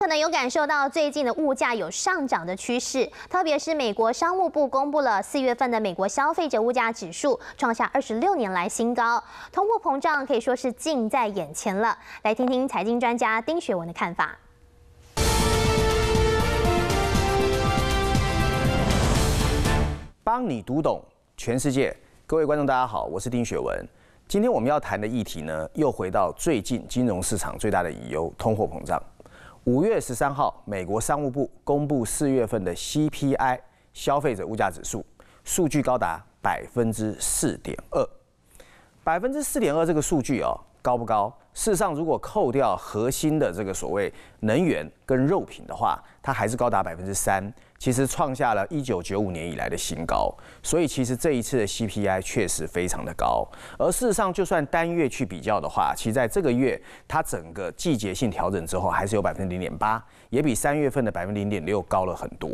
可能有感受到最近的物价有上涨的趋势，特别是美国商务部公布了四月份的美国消费者物价指数，创下二十六年来新高，通货膨胀可以说是近在眼前了。来听听财经专家丁学文的看法，帮你读懂全世界。各位观众，大家好，我是丁学文。今天我们要谈的议题呢，又回到最近金融市场最大的隐忧——通货膨胀。五月十三号，美国商务部公布四月份的 CPI 消费者物价指数，数据高达百分之四点二。百分之四点二这个数据哦，高不高？事实上，如果扣掉核心的这个所谓能源跟肉品的话，它还是高达百分之三。其实创下了一九九五年以来的新高，所以其实这一次的 CPI 确实非常的高。而事实上，就算单月去比较的话，其实在这个月，它整个季节性调整之后，还是有百分之零点八，也比三月份的百分之零点六高了很多。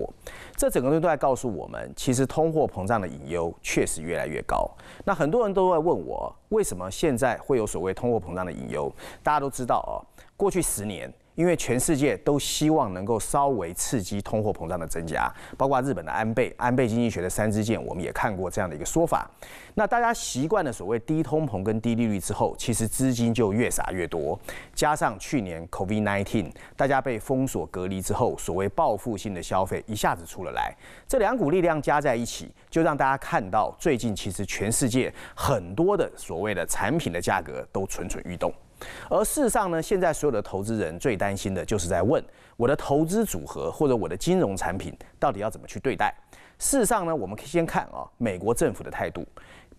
这整个都在告诉我们，其实通货膨胀的隐忧确实越来越高。那很多人都在问我，为什么现在会有所谓通货膨胀的隐忧？大家都知道哦，过去十年。因为全世界都希望能够稍微刺激通货膨胀的增加，包括日本的安倍，安倍经济学的三支箭，我们也看过这样的一个说法。那大家习惯了所谓低通膨跟低利率之后，其实资金就越撒越多。加上去年 COVID-19，大家被封锁隔离之后，所谓报复性的消费一下子出了来，这两股力量加在一起，就让大家看到最近其实全世界很多的所谓的产品的价格都蠢蠢欲动。而事实上呢，现在所有的投资人最担心的就是在问我的投资组合或者我的金融产品到底要怎么去对待。事实上呢，我们可以先看啊，美国政府的态度。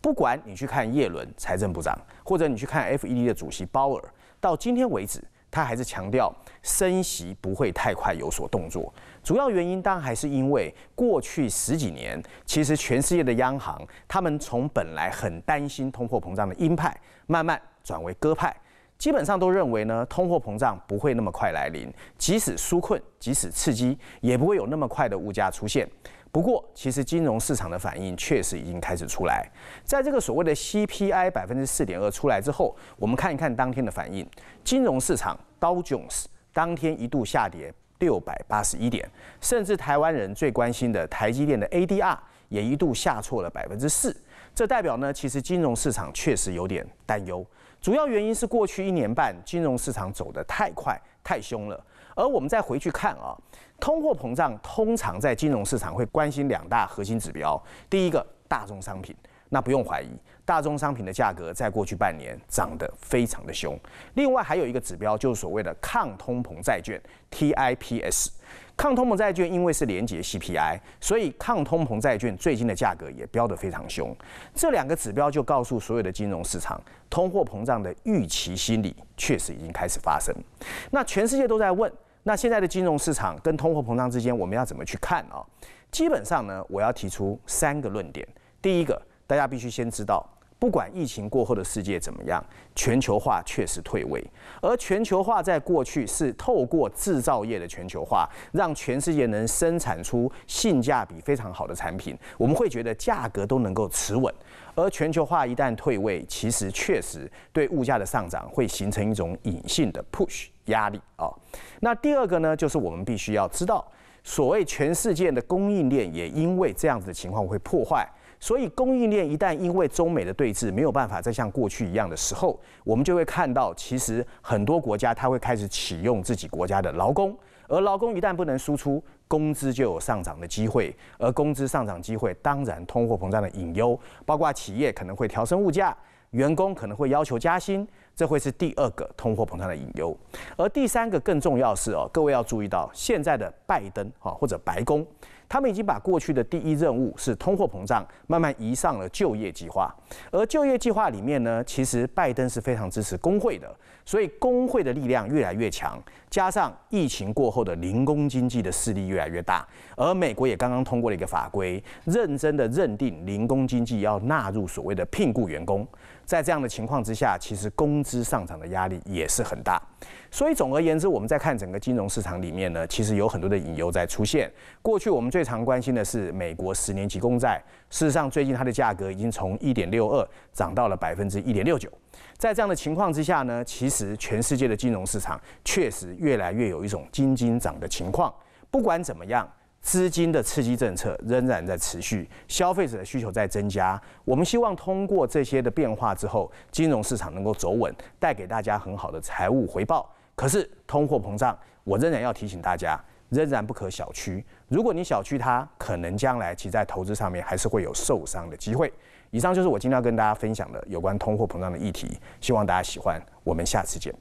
不管你去看耶伦财政部长，或者你去看 F E D 的主席鲍尔，到今天为止，他还是强调升息不会太快有所动作。主要原因当然还是因为过去十几年，其实全世界的央行他们从本来很担心通货膨胀的鹰派，慢慢转为鸽派。基本上都认为呢，通货膨胀不会那么快来临，即使纾困，即使刺激，也不会有那么快的物价出现。不过，其实金融市场的反应确实已经开始出来。在这个所谓的 CPI 百分之四点二出来之后，我们看一看当天的反应。金融市场刀囧斯当天一度下跌六百八十一点，甚至台湾人最关心的台积电的 ADR 也一度下挫了百分之四。这代表呢，其实金融市场确实有点担忧。主要原因是过去一年半金融市场走得太快、太凶了。而我们再回去看啊，通货膨胀通常在金融市场会关心两大核心指标。第一个，大宗商品，那不用怀疑，大宗商品的价格在过去半年涨得非常的凶。另外还有一个指标，就是所谓的抗通膨债券 TIPS。抗通膨债券因为是连接 CPI，所以抗通膨债券最近的价格也飙得非常凶。这两个指标就告诉所有的金融市场，通货膨胀的预期心理确实已经开始发生。那全世界都在问，那现在的金融市场跟通货膨胀之间我们要怎么去看啊？基本上呢，我要提出三个论点。第一个，大家必须先知道。不管疫情过后的世界怎么样，全球化确实退位，而全球化在过去是透过制造业的全球化，让全世界能生产出性价比非常好的产品，我们会觉得价格都能够持稳。而全球化一旦退位，其实确实对物价的上涨会形成一种隐性的 push 压力啊。那第二个呢，就是我们必须要知道，所谓全世界的供应链也因为这样子的情况会破坏。所以，供应链一旦因为中美的对峙没有办法再像过去一样的时候，我们就会看到，其实很多国家它会开始启用自己国家的劳工，而劳工一旦不能输出，工资就有上涨的机会，而工资上涨机会当然通货膨胀的隐忧，包括企业可能会调升物价，员工可能会要求加薪，这会是第二个通货膨胀的隐忧，而第三个更重要是哦，各位要注意到现在的拜登哈或者白宫。他们已经把过去的第一任务是通货膨胀，慢慢移上了就业计划。而就业计划里面呢，其实拜登是非常支持工会的，所以工会的力量越来越强。加上疫情过后的零工经济的势力越来越大，而美国也刚刚通过了一个法规，认真的认定零工经济要纳入所谓的聘雇员工。在这样的情况之下，其实工资上涨的压力也是很大。所以总而言之，我们在看整个金融市场里面呢，其实有很多的隐忧在出现。过去我们最常关心的是美国十年期公债，事实上最近它的价格已经从一点六二涨到了百分之一点六九。在这样的情况之下呢，其实全世界的金融市场确实越来越有一种金金涨的情况。不管怎么样，资金的刺激政策仍然在持续，消费者的需求在增加。我们希望通过这些的变化之后，金融市场能够走稳，带给大家很好的财务回报。可是通货膨胀，我仍然要提醒大家。仍然不可小觑。如果你小觑它，可能将来其在投资上面还是会有受伤的机会。以上就是我今天要跟大家分享的有关通货膨胀的议题，希望大家喜欢。我们下次见。